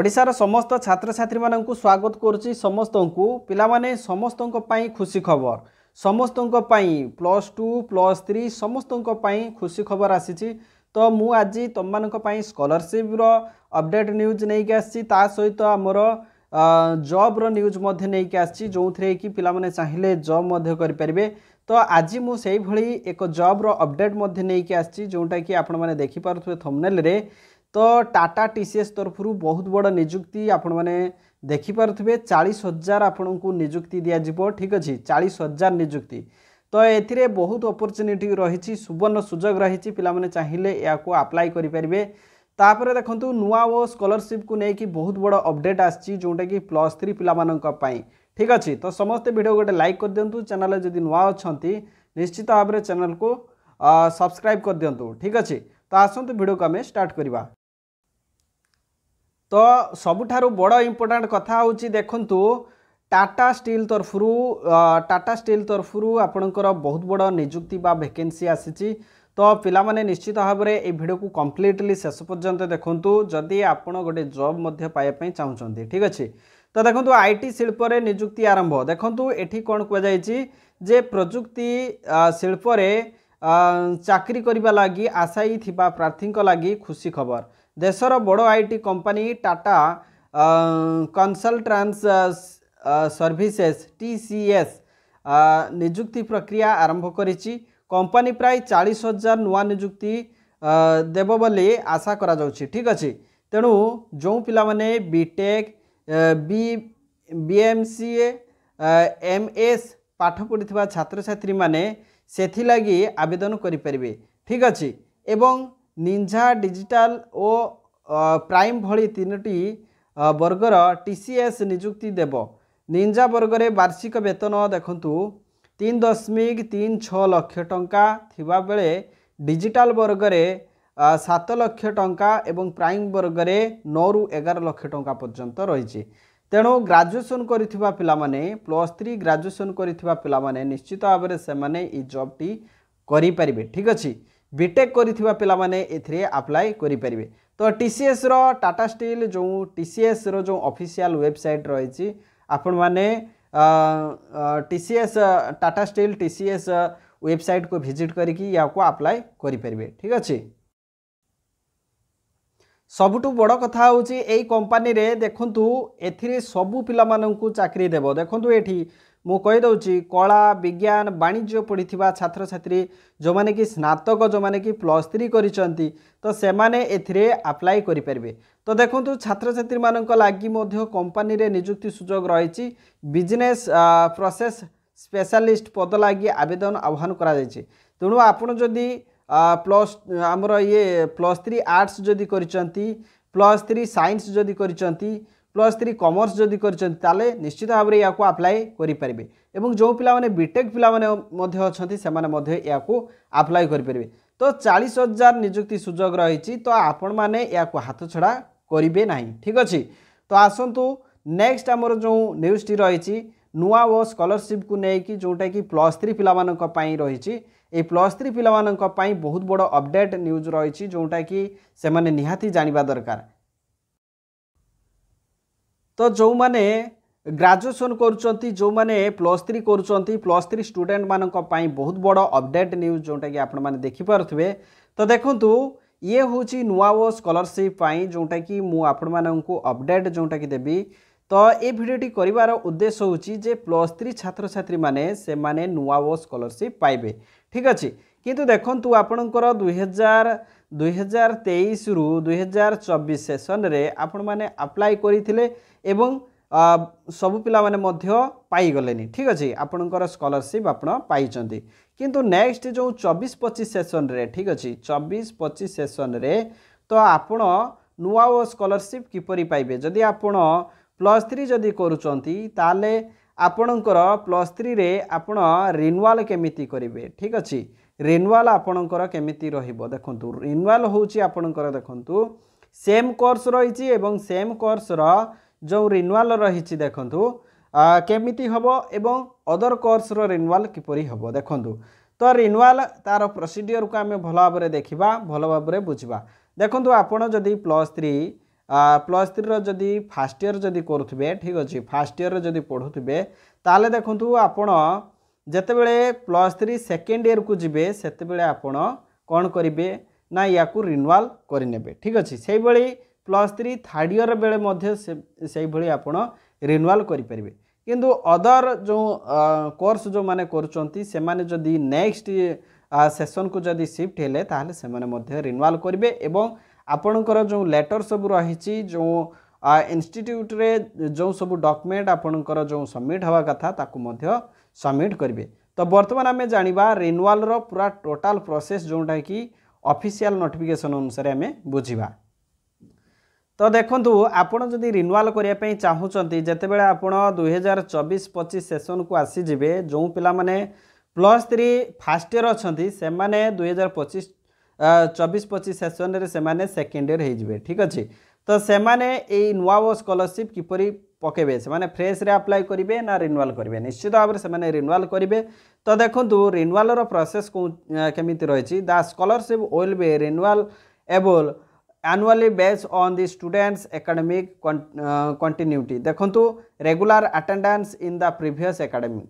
ଓଡ଼ିଶାର ସମସ୍ତ ଛାତ୍ରଛାତ୍ରୀମାନଙ୍କୁ ସ୍ୱାଗତ କରୁଛି ସମସ୍ତଙ୍କୁ ପିଲାମାନେ ସମସ୍ତଙ୍କ ପାଇଁ ଖୁସି ଖବର ସମସ୍ତଙ୍କ ପାଇଁ ପ୍ଲସ୍ ଟୁ ପ୍ଲସ୍ ଥ୍ରୀ ସମସ୍ତଙ୍କ ପାଇଁ ଖୁସି ଖବର ଆସିଛି ତ ମୁଁ ଆଜି ତୁମମାନଙ୍କ ପାଇଁ ସ୍କଲାରସିପ୍ର ଅପଡ଼େଟ୍ ନ୍ୟୁଜ୍ ନେଇକି ଆସିଛି ତା ସହିତ ଆମର ଜବ୍ର ନ୍ୟୁଜ୍ ମଧ୍ୟ ନେଇକି ଆସିଛି ଯେଉଁଥିରେ କି ପିଲାମାନେ ଚାହିଁଲେ ଜବ୍ ମଧ୍ୟ କରିପାରିବେ ତ ଆଜି ମୁଁ ସେଇଭଳି ଏକ ଜବ୍ର ଅପଡ଼େଟ୍ ମଧ୍ୟ ନେଇକି ଆସିଛି ଯେଉଁଟାକି ଆପଣମାନେ ଦେଖିପାରୁଥିବେ ଥମ୍ନେଲ୍ରେ तो टाटा टीसीएस तरफ बहुत बड़ निजुक्ति आपण मैंने देखिपे चालीस हजार आपण को निजुक्ति दिज्व ठीक अच्छे चालीस हजार निजुक्ति तो ये बहुत अपरच्युनिटी रही सुवर्ण सुजोग रही पे चाहिए यहाँ आप्लाय करेंपर देखूँ नुआ वो स्कलरशिप को लेकिन बहुत बड़ा अपडेट आसटा कि प्लस थ्री पाई ठीक अच्छे तो समस्त भिड गोटे लाइक कर दिंतु चेल जब नुआ अच्छा निश्चित भाव तो चैनल को सब्सक्राइब कर दिंतु ठीक अच्छे तो आसतु भिड को आम स्टार्ट करवा ତ ସବୁଠାରୁ ବଡ଼ ଇମ୍ପୋର୍ଟାଣ୍ଟ କଥା ହେଉଛି ଦେଖନ୍ତୁ টাটা স্টিল তরফর টাটা স্টিল তরফর আপনার বহুত বড় নিযুক্তি বা ভ্যাকেন্সি আসিছি তো পিলামানে নিশ্চিত ভাবে এই ভিডিওকে কমপ্লিটলি শেষ পর্যন্ত দেখুন যদি আপনার গোটে জব মধ্যে পাইপা চাহুমান ঠিক আছে তো দেখুন আইটি শিল্পরে নিযুক্তি আরম্ভ দেখুন এটি কোণ কুযাই যে প্রযুক্তি শিল্পরে চাকরি করা লাগি আশায়ী থাকা প্রার্থী লাগি খুশি খবর ଦେଶର ବଡ଼ I T company Tata Consultancy Services T C S ନିଯୁକ୍ତି ପ୍ରକ୍ରିୟା ଆରମ୍ଭ କରିଛି କମ୍ପାନୀ ପ୍ରାୟ ଚାଳିଶ ହଜାର ନୂଆ ନିଯୁକ୍ତି ଦେବ ବୋଲି ଆଶା କରାଯାଉଛି ଠିକ୍ ଅଛି ତେଣୁ ଯେଉଁ ପିଲାମାନେ BTech B B M C M S ପାଠ ପଢ଼ିଥିବା ଛାତ୍ରଛାତ୍ରୀମାନେ ସେଥିଲାଗି ଆବେଦନ କରିପାରିବେ ଠିକ୍ ଅଛି ଏବଂ ନିଞ୍ଜା ଡିଜିଟାଲ ଓ ପ୍ରାଇମ୍ ଭଳି ତିନୋଟି ବର୍ଗର ଟି ସି ଏସ୍ ନିଯୁକ୍ତି ଦେବ ନିଞ୍ଜା ବର୍ଗରେ ବାର୍ଷିକ ବେତନ ଦେଖନ୍ତୁ ତିନି ଦଶମିକ ତିନି ଛଅ ଲକ୍ଷ ଟଙ୍କା ଥିବାବେଳେ ଡିଜିଟାଲ ବର୍ଗରେ ସାତ ଲକ୍ଷ ଟଙ୍କା ଏବଂ ପ୍ରାଇମ୍ ବର୍ଗରେ ନଅରୁ ଏଗାର ଲକ୍ଷ ଟଙ୍କା ପର୍ଯ୍ୟନ୍ତ ରହିଛି ତେଣୁ ଗ୍ରାଜୁଏସନ୍ କରିଥିବା ପିଲାମାନେ ପ୍ଲସ୍ ଥ୍ରୀ ଗ୍ରାଜୁଏସନ୍ କରିଥିବା ପିଲାମାନେ ନିଶ୍ଚିତ ଭାବରେ ସେମାନେ ଏଇ ଜବ୍ଟି କରିପାରିବେ ଠିକ୍ ଅଛି बीटेक् पाने आप्लाय करेंगे तो टीसीएस रो टाटा स्टिल जो टीसीएस रो जो ऑफिशियल वेबसाइट रही आपण मैने TCS Tata Steel TCS website को भिजिट करके आप्लाय करेंगे ठीक अच्छे ସବୁଠୁ ବଡ଼ କଥା ହେଉଛି ଏଇ କମ୍ପାନୀରେ ଦେଖନ୍ତୁ ଏଥିରେ ସବୁ ପିଲାମାନଙ୍କୁ ଚାକିରି ଦେବ ଦେଖନ୍ତୁ ଏଠି ମୁଁ କହିଦେଉଛି କଳା ବିଜ୍ଞାନ ବାଣିଜ୍ୟ ପଢ଼ିଥିବା ଛାତ୍ରଛାତ୍ରୀ ଯେଉଁମାନେ କି ସ୍ନାତକ ଯେଉଁମାନେ କି ପ୍ଲସ୍ ଥ୍ରୀ କରିଛନ୍ତି ତ ସେମାନେ ଏଥିରେ ଆପ୍ଲାଏ କରିପାରିବେ ତ ଦେଖନ୍ତୁ ଛାତ୍ରଛାତ୍ରୀମାନଙ୍କ ଲାଗି ମଧ୍ୟ କମ୍ପାନୀରେ ନିଯୁକ୍ତି ସୁଯୋଗ ରହିଛି ବିଜନେସ୍ ପ୍ରୋସେସ୍ ସ୍ପେଶାଲିଷ୍ଟ ପଦ ଲାଗି ଆବେଦନ ଆହ୍ୱାନ କରାଯାଇଛି ତେଣୁ ଆପଣ ଯଦି ପ୍ଲସ୍ ଆମର ଇଏ ପ୍ଲସ୍ ଥ୍ରୀ ଆର୍ଟ୍ସ ଯଦି କରିଛନ୍ତି ପ୍ଲସ୍ ଥ୍ରୀ ସାଇନ୍ସ ଯଦି କରିଛନ୍ତି ପ୍ଲସ୍ ଥ୍ରୀ କମର୍ସ ଯଦି କରିଛନ୍ତି ତାହେଲେ ନିଶ୍ଚିତ ଭାବରେ ଏହାକୁ ଆପ୍ଲାଏ କରିପାରିବେ ଏବଂ ଯେଉଁ ପିଲାମାନେ ବିଟେକ୍ ପିଲାମାନେ ମଧ୍ୟ ଅଛନ୍ତି ସେମାନେ ମଧ୍ୟ ଏହାକୁ ଆପ୍ଲାଏ କରିପାରିବେ ତ ଚାଳିଶ ହଜାର ନିଯୁକ୍ତି ସୁଯୋଗ ରହିଛି ତ ଆପଣମାନେ ଏହାକୁ ହାତଛଡ଼ା କରିବେ ନାହିଁ ଠିକ୍ ଅଛି ତ ଆସନ୍ତୁ ନେକ୍ସଟ ଆମର ଯେଉଁ ନ୍ୟୁଜ୍ଟି ରହିଛି नुआ वो स्कलरशिप को लेकिन जोटा कि प्लस थ्री पाला रही प्लस थ्री पाला बहुत बड़ अपडेट न्यूज रही जोटा कि से जानवा दरकार तो जो मैंने ग्राजुएसन करो मैंने प्लस थ्री कर प्लस थ्री स्टूडे मानी बहुत बड़ अपडेट न्यूज जोटा कि आप आपखिपे तो देखू ये हूँ नुआ वो स्कलरशिप जोटा कि मुझे अपडेट जोटा कि देवी ତ ଏ ଭିଡ଼ିଓଟି କରିବାର ଉଦ୍ଦେଶ୍ୟ ହେଉଛି ଯେ ପ୍ଲସ୍ ଥ୍ରୀ ଛାତ୍ରଛାତ୍ରୀମାନେ ସେମାନେ ନୂଆ ଓ ସ୍କଲରସିପ୍ ପାଇବେ ଠିକ୍ ଅଛି କିନ୍ତୁ ଦେଖନ୍ତୁ ଆପଣଙ୍କର ଦୁଇହଜାର ଦୁଇହଜାର ତେଇଶରୁ ଦୁଇହଜାର ଚବିଶ ସେସନ୍ରେ ଆପଣମାନେ ଆପ୍ଲାଏ କରିଥିଲେ ଏବଂ ସବୁ ପିଲାମାନେ ମଧ୍ୟ ପାଇଗଲେନି ଠିକ୍ ଅଛି ଆପଣଙ୍କର ସ୍କଲରସିପ୍ ଆପଣ ପାଇଛନ୍ତି କିନ୍ତୁ ନେକ୍ସଟ ଯେଉଁ ଚବିଶ ପଚିଶ ସେସନ୍ରେ ଠିକ୍ ଅଛି ଚବିଶ ପଚିଶ ସେସନ୍ରେ ତ ଆପଣ ନୂଆ ଓ ସ୍କଲରସିପ୍ କିପରି ପାଇବେ ଯଦି ଆପଣ ପ୍ଲସ୍ ଥ୍ରୀ ଯଦି କରୁଛନ୍ତି ତାହେଲେ ଆପଣଙ୍କର ପ୍ଲସ୍ ଥ୍ରୀରେ ଆପଣ ରିନୁଆଲ୍ କେମିତି କରିବେ ଠିକ୍ ଅଛି ରିନୁଆଲ୍ ଆପଣଙ୍କର କେମିତି ରହିବ ଦେଖନ୍ତୁ ରିନୁଆଲ୍ ହେଉଛି ଆପଣଙ୍କର ଦେଖନ୍ତୁ ସେମ୍ କୋର୍ସ ରହିଛି ଏବଂ ସେମ୍ କୋର୍ସର ଯେଉଁ ରିନୁଆଲ୍ ରହିଛି ଦେଖନ୍ତୁ କେମିତି ହେବ ଏବଂ ଅଦର କୋର୍ସର ରିନୁଆଲ୍ କିପରି ହେବ ଦେଖନ୍ତୁ ତ ରିନୁଆଲ୍ ତା'ର ପ୍ରୋସିଡ଼ିଓରକୁ ଆମେ ଭଲ ଭାବରେ ଦେଖିବା ଭଲ ଭାବରେ ବୁଝିବା ଦେଖନ୍ତୁ ଆପଣ ଯଦି ପ୍ଲସ୍ ଥ୍ରୀ প্লস থ্রির যদি ফার্স্ট ইয়র যদি করুবে ঠিক আছে ফার্স্ট ইয়র যদি পড়ুবে তাহলে দেখুন আপনার যেতবে প্লস থ্রি সেকেন্ড ইয়র কু যাবে সেতবে আপনার কম করবে না ইয়াকু রিনুয়াল করে নেবে ঠিক আছে সেইভাবে প্লস থ্রি থার্ড ইয়র বেড়ে সেইভাবে আপনার রিনুয়াল করে পারবে কিন্তু অদর যে কোর্স যে করছেন সে যদি নেক্সট সেসন কু যদি সিফট হলে তাহলে সে রিনুয়াল করবে এবং ଆପଣଙ୍କର ଯେଉଁ ଲେଟର୍ ସବୁ ରହିଛି ଯେଉଁ ଇନଷ୍ଟିଚ୍ୟୁଟ୍ରେ ଯେଉଁ ସବୁ ଡକ୍ୟୁମେଣ୍ଟ ଆପଣଙ୍କର ଯେଉଁ ସବମିଟ୍ ହେବା କଥା ତାକୁ ମଧ୍ୟ ସବମିଟ୍ କରିବେ ତ ବର୍ତ୍ତମାନ ଆମେ ଜାଣିବା ରିନୱାଲ୍ର ପୁରା ଟୋଟାଲ୍ ପ୍ରୋସେସ୍ ଯେଉଁଟାକି ଅଫିସିଆଲ୍ ନୋଟିଫିକେସନ୍ ଅନୁସାରେ ଆମେ ବୁଝିବା ତ ଦେଖନ୍ତୁ ଆପଣ ଯଦି ରିନୱାଲ୍ କରିବା ପାଇଁ ଚାହୁଁଛନ୍ତି ଯେତେବେଳେ ଆପଣ ଦୁଇହଜାର ଚବିଶ ପଚିଶ ସେସନ୍କୁ ଆସିଯିବେ ଯେଉଁ ପିଲାମାନେ ପ୍ଲସ୍ ଥ୍ରୀ ଫାର୍ଷ୍ଟ ଇୟର୍ ଅଛନ୍ତି ସେମାନେ ଦୁଇହଜାର ପଚିଶ চবিশ পঁচিশ সেসনরে সে সেকেন্ড ইয়ার হয়ে যাবে ঠিক আছে তো সে এই নূয়া স্কলারশিপ কিপর পকাইবে সে ফ্রেশে আপ্লাই করবে না রিনুয়াল করবে নিশ্চিত ভাবে সে রিনুয়াল করবে তো দেখুন রিনুয়ালর প্রসেস কমিটি রয়েছে the scholarship will be renewable annually based on the students academic con uh, continuity দেখন্তু regular attendance in the previous academy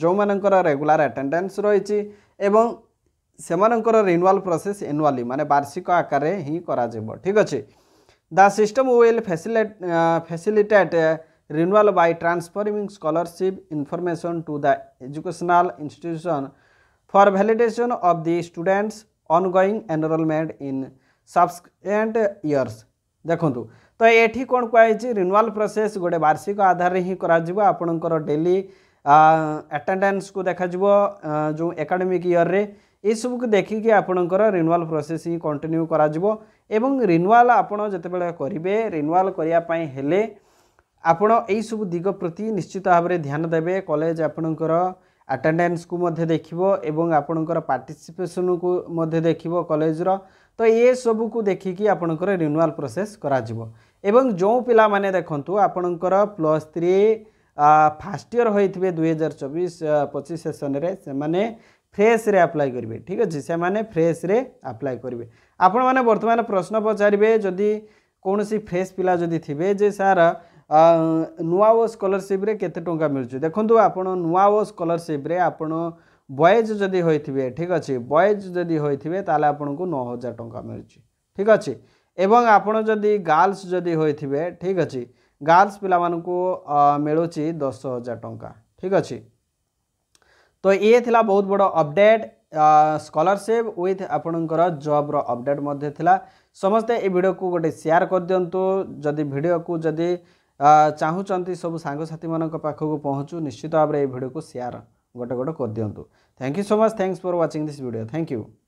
যেমানଙ୍କର রেগুলার আটেন্ডান্স রয়েছে এবং ସେମାନଙ୍କର ରିନ୍ୟୁଆଲ୍ ପ୍ରୋସେସ୍ ଏନୁଆଲି ମାନେ ବାର୍ଷିକ ଆକାରରେ ହିଁ କରାଯିବ ଠିକ୍ ଅଛି the system will facilitate facilitate renewal by transferring scholarship information to the educational institution for validation of the students ongoing enrollment in subsequent years ଦେଖନ୍ତୁ ତ ଏଠି କ'ଣ କୁହାଯାଇଛି ରିନ୍ୟୁଆଲ୍ ପ୍ରୋସେସ୍ ଗୋଟେ ବାର୍ଷିକ ଆଧାରରେ ହିଁ କରାଯିବ ଆପଣଙ୍କର ଡେଲି ଆଟେଣ୍ଡାନ୍ସକୁ ଦେଖାଯିବ ଯେଉଁ ଏକାଡେମିକ୍ ଇୟର୍ରେ ଏସବୁକୁ ଦେଖିକି ଆପଣଙ୍କର ରିନୁଆଲ୍ ପ୍ରୋସେସ୍ ହିଁ କଣ୍ଟିନ୍ୟୁ କରାଯିବ ଏବଂ ରିନୁଆଲ୍ ଆପଣ ଯେତେବେଳେ କରିବେ ରିନୁଆଲ୍ କରିବା ପାଇଁ ହେଲେ ଆପଣ ଏହିସବୁ ଦିଗ ପ୍ରତି ନିଶ୍ଚିତ ଭାବରେ ଧ୍ୟାନ ଦେବେ କଲେଜ ଆପଣଙ୍କର ଆଟେଣ୍ଡାନ୍ସକୁ ମଧ୍ୟ ଦେଖିବ ଏବଂ ଆପଣଙ୍କର ପାର୍ଟିସିପେସନକୁ ମଧ୍ୟ ଦେଖିବ କଲେଜର ତ ଏସବୁକୁ ଦେଖିକି ଆପଣଙ୍କର ରିନୁଆଲ୍ ପ୍ରୋସେସ୍ କରାଯିବ ଏବଂ ଯେଉଁ ପିଲାମାନେ ଦେଖନ୍ତୁ ଆପଣଙ୍କର ପ୍ଲସ୍ ଥ୍ରୀ ଫାର୍ଷ୍ଟ ଇୟର୍ ହୋଇଥିବେ ଦୁଇହଜାର ଚବିଶ ପଚିଶ ସେସନ୍ରେ ସେମାନେ ফ্রেস্রে আপ্লাই করবে ঠিক আছে সে ফ্রেস্রে আপ্লাই করবে আপন মানে বর্তমানে প্রশ্ন পচারে যদি কৌশি ফ্রেশ পিলা যদি থিবে যে স্যার নূয়া ও স্কলারশিপ্রে কেতে টঙ্কা মিলুছে দেখুন আপনার নূয়া ও স্কলারশিপ্রে আপনার বয়েজ যদি হয়ে ঠিক আছে বয়েজ যদি হয়ে তাহলে আপনার ন হাজার টঙ্কা মিলুছে ঠিক আছে এবং আপনার যদি গার্লস যদি হয়ে ঠিক আছে গার্লস পিলা মানুষ মিলুছি দশ হাজার টঙ্কা ঠিক আছে तो ये थिला बहुत बड़ा अपडेट स्कलरशिप विथ आपणकर जब्र अपडेट मध्य थिला समस्ते ए भिडियो को गोटे शेयर कर दियंतु जदि भिडियो को जदि चाहूंट सब सांगसाथी मान पाखक पहुँचू निश्चित भाव में ये भिडियो को शेयर गोटे गोटे कर दियंतु thank you so much thanks for watching this video thank you